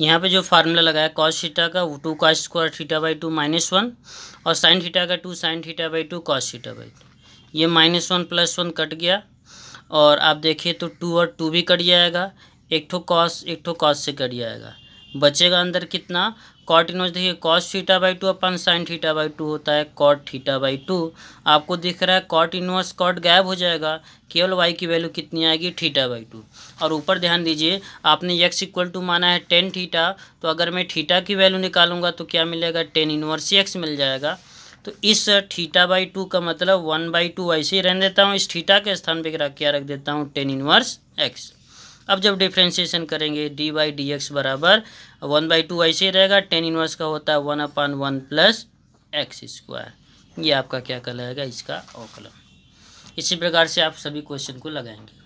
यहाँ पे जो फार्मूला लगाया कॉस थीटा का वो टू का square theta by two minus one और साइन थीटा का two sine theta by two cos theta by two ये minus one plus one cut गया और आप देखिए तो टू और टू भी कट जाएगा एक ठो तो कॉस एक ठो तो कॉस से कट जाएगा बचेगा अंदर कितना कॉटिनोज देखिए cos theta by two upon sine theta by two होता है कॉट थीटा बाई टू आपको दिख रहा है कॉट इनवर्स कॉट गायब हो जाएगा केवल वाई की वैल्यू कितनी आएगी थीटा बाई टू और ऊपर ध्यान दीजिए आपने एक्स इक्वल टू माना है टेन थीटा तो अगर मैं थीटा की वैल्यू निकालूंगा तो क्या मिलेगा टेन इनवर्स एक्स मिल जाएगा तो इस थीटा बाई टू का मतलब वन बाई टू ऐसे ही रहने देता हूँ इस थीटा के स्थान पर क्या रख देता हूँ टेन इनवर्स एक्स अब जब डिफ्रेंशिएशन करेंगे डी बाई डी एक्स बराबर वन बाई टू ऐसे रहेगा टेन इनवर्स का होता है one upon one plus x square ये आपका क्या कहलाएगा इसका ओकलम इसी प्रकार से आप सभी क्वेश्चन को लगाएंगे